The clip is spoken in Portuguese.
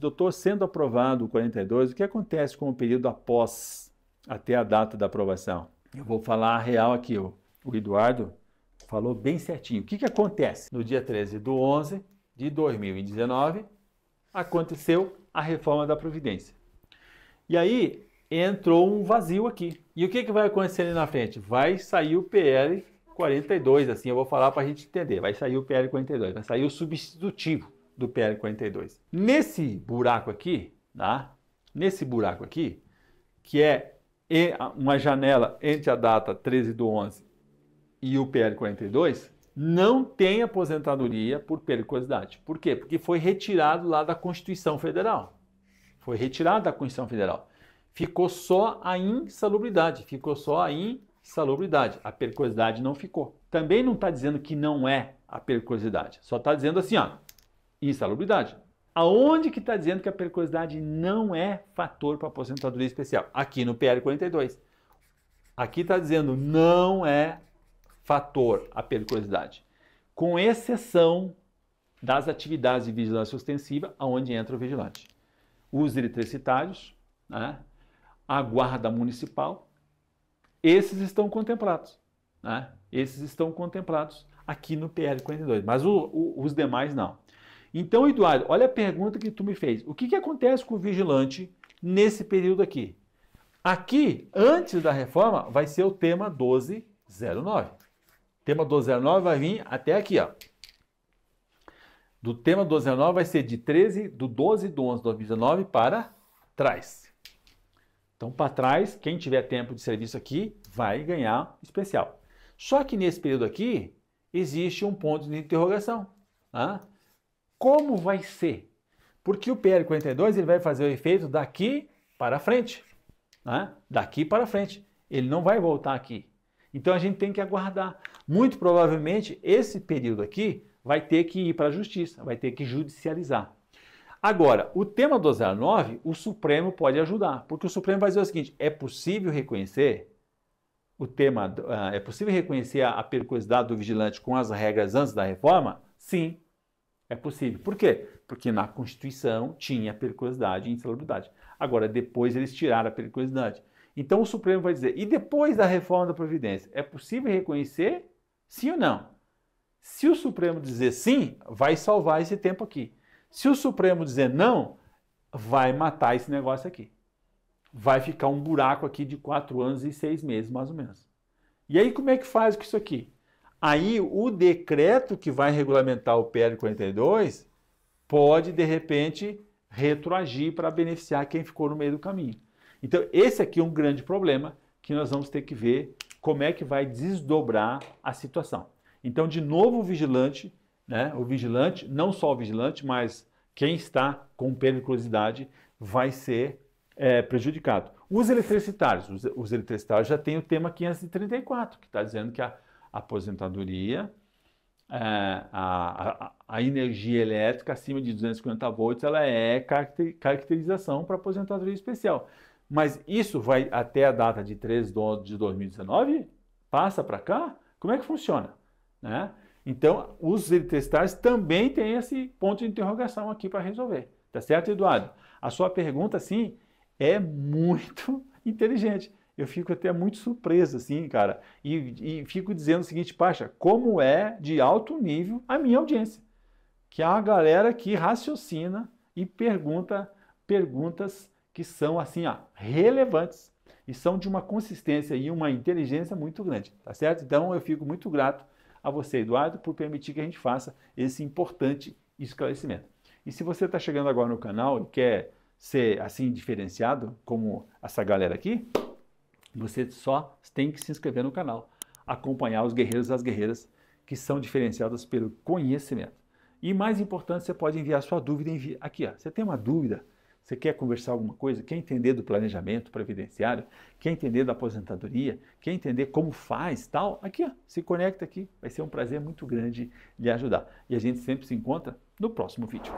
Doutor, sendo aprovado o 42, o que acontece com o período após, até a data da aprovação? Eu vou falar a real aqui, ó. o Eduardo falou bem certinho. O que, que acontece? No dia 13 do 11 de 2019, aconteceu a reforma da Previdência. E aí entrou um vazio aqui. E o que, que vai acontecer ali na frente? Vai sair o PL 42, assim eu vou falar para a gente entender. Vai sair o PL 42, vai sair o substitutivo do PL42. Nesse buraco aqui, tá? nesse buraco aqui, que é uma janela entre a data 13 do 11 e o PL42, não tem aposentadoria por periculosidade. Por quê? Porque foi retirado lá da Constituição Federal. Foi retirado da Constituição Federal. Ficou só a insalubridade, ficou só a insalubridade. A periculosidade não ficou. Também não está dizendo que não é a periculosidade, só está dizendo assim, ó, insalubridade. Aonde que está dizendo que a periculosidade não é fator para aposentadoria especial? Aqui no PL 42. Aqui está dizendo não é fator a periculosidade, com exceção das atividades de vigilância ostensiva, aonde entra o vigilante. Os eletricitários, né? a guarda municipal, esses estão contemplados. Né? Esses estão contemplados aqui no PL 42, mas o, o, os demais não. Então, Eduardo, olha a pergunta que tu me fez. O que, que acontece com o vigilante nesse período aqui? Aqui, antes da reforma, vai ser o tema 1209. O tema 1209 vai vir até aqui, ó. Do tema 1209 vai ser de 13, do 12 do 11 de 2019 para trás. Então, para trás, quem tiver tempo de serviço aqui vai ganhar especial. Só que nesse período aqui, existe um ponto de interrogação. ah? como vai ser. Porque o PL42 ele vai fazer o efeito daqui para frente. Né? Daqui para frente. Ele não vai voltar aqui. Então a gente tem que aguardar. Muito provavelmente esse período aqui vai ter que ir para a justiça, vai ter que judicializar. Agora, o tema 209, o Supremo pode ajudar, porque o Supremo vai dizer o seguinte: é possível reconhecer o tema, ah, é possível reconhecer a periculosidade do vigilante com as regras antes da reforma? Sim, é possível. Por quê? Porque na Constituição tinha periculosidade e insalubridade. Agora, depois eles tiraram a periculosidade. Então o Supremo vai dizer, e depois da reforma da Previdência, é possível reconhecer sim ou não? Se o Supremo dizer sim, vai salvar esse tempo aqui. Se o Supremo dizer não, vai matar esse negócio aqui. Vai ficar um buraco aqui de quatro anos e seis meses, mais ou menos. E aí, como é que faz com isso aqui? Aí o decreto que vai regulamentar o PL 42 pode, de repente, retroagir para beneficiar quem ficou no meio do caminho. Então, esse aqui é um grande problema que nós vamos ter que ver como é que vai desdobrar a situação. Então, de novo, o vigilante, né, o vigilante, não só o vigilante, mas quem está com periculosidade vai ser é, prejudicado. Os eletricitários, os, os eletricitários já têm o tema 534, que está dizendo que a aposentadoria. É, a, a, a, energia elétrica acima de 250 volts ela é caracterização para aposentadoria especial. Mas isso vai até a data de 3 de 2019? Passa para cá? Como é que funciona? Né? Então, os eletricitários também têm esse ponto de interrogação aqui para resolver. Tá certo, Eduardo? A sua pergunta, sim, é muito inteligente eu fico até muito surpreso, assim, cara. E, e fico dizendo o seguinte, Pacha, como é de alto nível a minha audiência? Que é a galera que raciocina e pergunta perguntas que são, assim, ó, relevantes e são de uma consistência e uma inteligência muito grande, tá certo? Então eu fico muito grato a você, Eduardo, por permitir que a gente faça esse importante esclarecimento. E se você está chegando agora no canal e quer ser assim diferenciado, como essa galera aqui, você só tem que se inscrever no canal, acompanhar os guerreiros e as guerreiras que são diferenciadas pelo conhecimento. E mais importante, você pode enviar sua dúvida envia. aqui. Ó, você tem uma dúvida? Você quer conversar alguma coisa? Quer entender do planejamento previdenciário? Quer entender da aposentadoria? Quer entender como faz tal? Aqui, ó, se conecta aqui. Vai ser um prazer muito grande lhe ajudar. E a gente sempre se encontra no próximo vídeo.